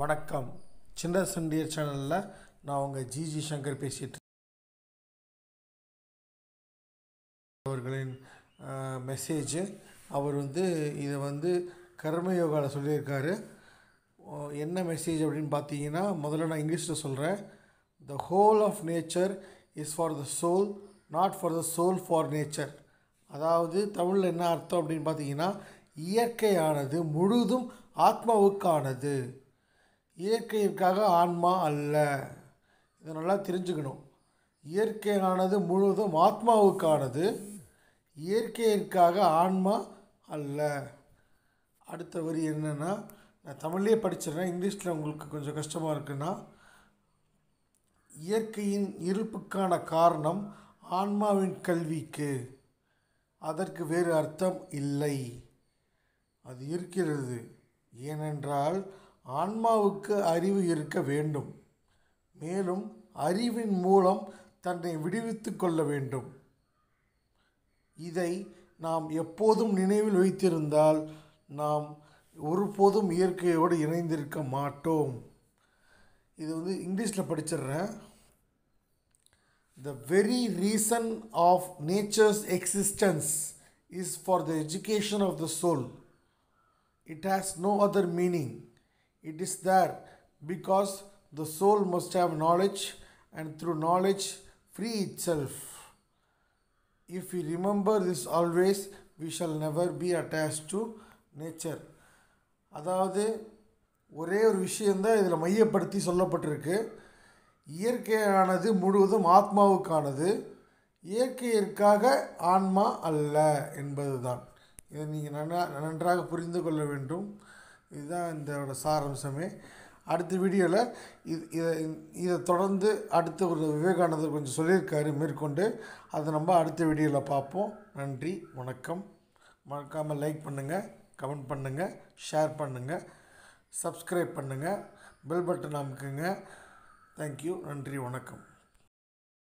வணக்கம் சின்ன சண்டியர் சேனலில் நான் உங்கள் ஜிஜி சங்கர் பேசிகிட்டு அவர்களின் மெசேஜ் அவர் வந்து இதை வந்து கர்மயோகாவில் சொல்லியிருக்காரு என்ன மெசேஜ் அப்படின்னு பார்த்தீங்கன்னா முதல்ல நான் இங்கிலீஷில் சொல்கிறேன் the whole of nature is for the soul not for the soul for nature அதாவது தமிழில் என்ன அர்த்தம் அப்படின்னு பார்த்தீங்கன்னா இயற்கையானது முழுதும் ஆத்மாவுக்கானது இயற்கைக்காக ஆன்மா அல்ல இதை நல்லா தெரிஞ்சுக்கணும் இயற்கையானது முழுவதும் ஆத்மாவுக்கானது இயற்கையிற்காக ஆன்மா அல்ல அடுத்த வரி என்னென்னா நான் தமிழ்லேயே படிச்சிடுறேன் இங்கிலீஷில் உங்களுக்கு கொஞ்சம் கஷ்டமாக இருக்குன்னா இயற்கையின் இருப்புக்கான காரணம் ஆன்மாவின் கல்விக்கு அதற்கு வேறு அர்த்தம் இல்லை அது இருக்கிறது ஏனென்றால் ஆன்மாவுக்கு அறிவு இருக்க வேண்டும் மேலும் அறிவின் மூலம் தன்னை விடுவித்து கொள்ள வேண்டும் இதை நாம் எப்போதும் நினைவில் வைத்திருந்தால் நாம் ஒருபோதும் இயற்கையோடு இணைந்திருக்க மாட்டோம் இது வந்து இங்கிலீஷில் படிச்சிடுறேன் the very reason of nature's existence is for the education of the soul it has no other meaning it is there because the soul must have knowledge and through knowledge free itself. If we remember this always, we shall never be attached to nature. அதாவது ஒரே ஒரு விஷயந்தான் இதில் மையப்படுத்தி சொல்லப்பட்டிருக்கு இயற்கையானது முழுவதும் ஆத்மாவுக்கானது இயற்கையிற்காக ஆன்மா அல்ல என்பதுதான் இதை நீங்கள் நன்றாக புரிந்து கொள்ள வேண்டும் இதுதான் இதோட சாரம்சமே அடுத்த வீடியோவில் இது இதை இதை தொடர்ந்து அடுத்த ஒரு விவேகானந்தர் கொஞ்சம் சொல்லியிருக்காரு மேற்கொண்டு அதை நம்ம அடுத்த வீடியோவில் பார்ப்போம் நன்றி வணக்கம் மறக்காமல் லைக் பண்ணுங்கள் கமெண்ட் பண்ணுங்கள் ஷேர் பண்ணுங்கள் சப்ஸ்கிரைப் பண்ணுங்கள் பெல் பட்டன் அமுக்குங்க தேங்க்யூ நன்றி வணக்கம்